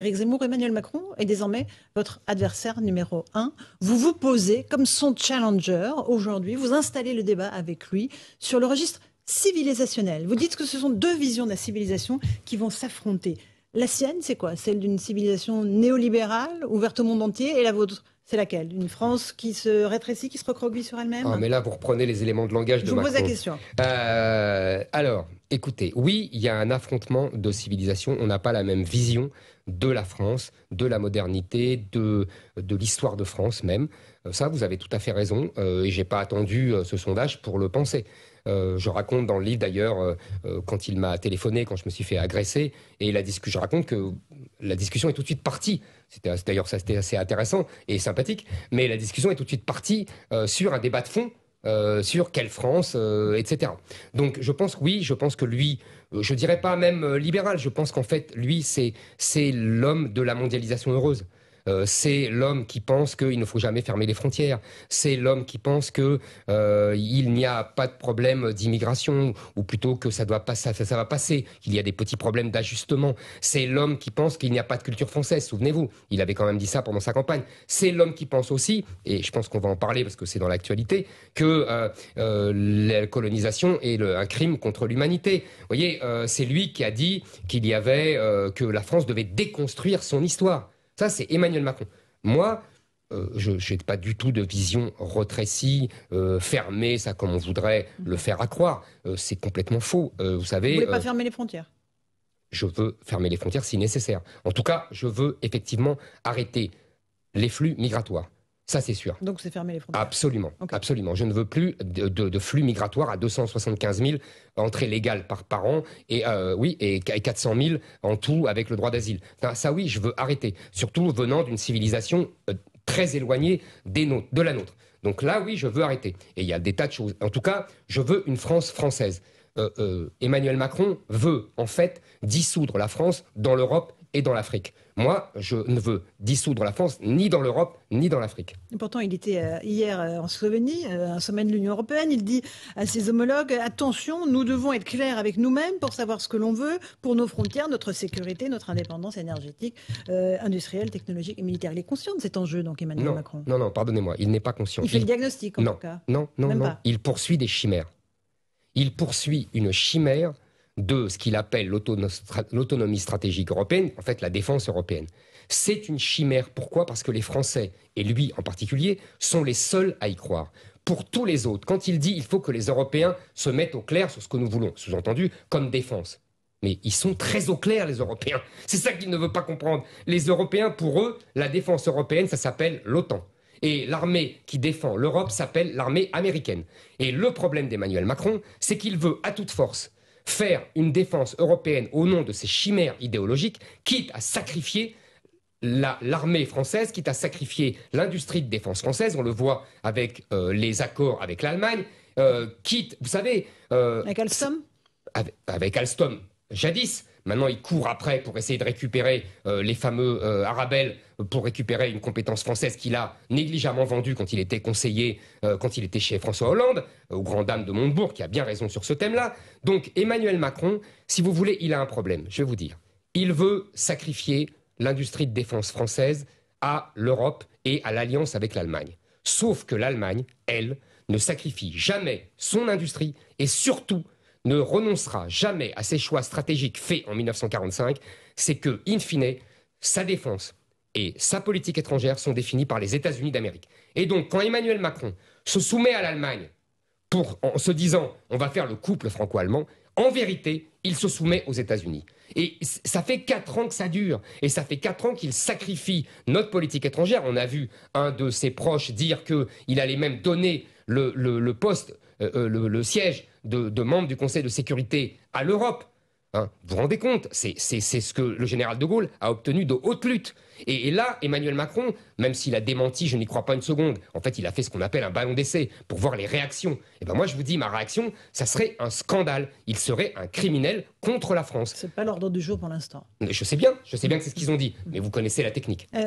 Éric Zemmour, Emmanuel Macron est désormais votre adversaire numéro un. Vous vous posez comme son challenger aujourd'hui, vous installez le débat avec lui sur le registre civilisationnel. Vous dites que ce sont deux visions de la civilisation qui vont s'affronter. La sienne, c'est quoi Celle d'une civilisation néolibérale, ouverte au monde entier, et la vôtre c'est laquelle Une France qui se rétrécit, qui se recroqueville sur elle-même Ah, mais là, vous reprenez les éléments de langage de Je vous pose la question. Euh, alors, écoutez, oui, il y a un affrontement de civilisations, on n'a pas la même vision de la France, de la modernité, de, l'histoire de France même. Euh, ça, vous avez tout à fait raison, euh, et je n'ai pas attendu euh, ce sondage pour le penser. je raconte dans le livre d'ailleurs, quand il m'a téléphoné, quand je me suis fait agresser, et la je raconte que la discussion est tout de suite partie. d'ailleurs, ça c'était assez intéressant et sympathique, mais la discussion est tout de suite partie sur un débat de fond euh, sur quelle France, euh, etc. Donc je pense oui, je pense que lui, je euh, je dirais pas même libéral, je pense qu'en fait lui c'est l'homme de la mondialisation heureuse. Euh, c'est l'homme qui pense qu'il ne faut jamais fermer les frontières. C'est l'homme qui pense qu'il euh, n'y a pas de problème d'immigration, ou plutôt que ça doit ça, va passer. qu'il y a des petits problèmes d'ajustement. C'est l'homme qui pense qu'il n'y a pas de culture française. Souvenez-vous, il avait quand même dit ça pendant sa campagne. C'est l'homme qui pense aussi, et je pense qu'on va en parler parce que c'est dans l'actualité, que euh, la colonisation est un crime contre l'humanité. voyez, c'est lui qui a dit qu'il y avait que la France devait déconstruire son histoire. Ça, c'est Emmanuel Macron. Moi, euh, je n'ai pas du tout de vision retrécie, euh, fermée, ça comme on voudrait le faire à croire. Euh, c'est complètement faux. vous savez. Vous voulez pas fermer les frontières Je veux fermer les frontières si nécessaire. En tout cas, je veux effectivement arrêter les flux migratoires. Ça, c'est sûr. Donc, c'est fermer les frontières Absolument. Absolument. Je ne veux plus de, flux migratoires à 275 000 entrées légales par, an et, euh, oui, et 400 000 en tout avec le droit d'asile. ça, oui, je veux arrêter. Surtout venant d'une civilisation euh, très éloignée des nôtres, de la nôtre. Donc là, oui, je veux arrêter. Et il y a des tas de choses. En tout cas, je veux une France française. Euh, Emmanuel Macron veut, en fait, dissoudre la France dans l'Europe et dans l'Afrique. Moi, je ne veux dissoudre la France ni dans l'Europe ni dans l'Afrique. Pourtant, il était euh, hier euh, en Slovénie, euh, un sommet de l'Union européenne. Il dit à ses homologues attention, nous devons être clairs avec nous-mêmes pour savoir ce que l'on veut pour nos frontières, notre sécurité, notre indépendance énergétique, industrielle, technologique et militaire. Il est conscient de cet enjeu, donc Emmanuel Macron. Non, non, pardonnez-moi, il n'est pas conscient. Il fait le diagnostic en non, tout cas. Non, non, non. Il poursuit des chimères. Il poursuit une chimère de ce qu'il appelle l'autonomie stratégique européenne, en fait la défense européenne. C'est une chimère. Pourquoi Parce que les Français, et lui en particulier, sont les seuls à y croire. Pour tous les autres, quand il dit il faut que les Européens se mettent au clair sur ce que nous voulons, sous-entendu comme défense. Mais ils sont très au clair, les Européens. C'est ça qu'il ne veut pas comprendre. Les Européens, pour eux, la défense européenne, ça s'appelle l'OTAN. Et l'armée qui défend l'Europe s'appelle l'armée américaine. Et le problème d'Emmanuel Macron, c'est qu'il veut à toute force faire une défense européenne au nom de ces chimères idéologiques, quitte à sacrifier l'armée française, quitte à sacrifier l'industrie de défense française, on le voit avec euh, les accords avec l'Allemagne, euh, quitte, vous savez... Euh, avec Alstom avec, Alstom, jadis, Maintenant, il court après pour essayer de récupérer euh, les fameux euh, Arabels, pour récupérer une compétence française qu'il a négligemment vendue quand il était conseiller, euh, quand il était chez François Hollande, au grand dame de Montebourg, qui a bien raison sur ce thème-là. Donc Emmanuel Macron, si vous voulez, il a un problème, je vais vous dire. Il veut sacrifier l'industrie de défense française à l'Europe et à l'alliance avec l'Allemagne. Sauf que l'Allemagne, elle, ne sacrifie jamais son industrie et surtout ne renoncera jamais à ses choix stratégiques faits en 1945, c'est que, in fine, sa défense et sa politique étrangère sont définies par les États-Unis d'Amérique. Et donc, quand Emmanuel Macron se soumet à l'Allemagne pour, en se disant on va faire le couple franco-allemand, en vérité, il se soumet aux États-Unis. Et ça fait quatre ans que ça dure. Et ça fait quatre ans qu'il sacrifie notre politique étrangère. On a vu un de ses proches dire qu'il allait même donner le, poste, euh, euh, le siège de, membres du Conseil de sécurité à l'Europe. Hein, vous vous rendez compte C'est ce que le général de Gaulle a obtenu de haute lutte. Et, là, Emmanuel Macron, même s'il a démenti, je n'y crois pas une seconde, en fait, il a fait ce qu'on appelle un ballon d'essai pour voir les réactions. Et eh ben moi, je vous dis, ma réaction, ça serait un scandale. Il serait un criminel contre la France. C'est pas l'ordre du jour pour l'instant. Je sais bien, je sais bien que c'est ce qu'ils ont dit, mais vous connaissez la technique. Euh,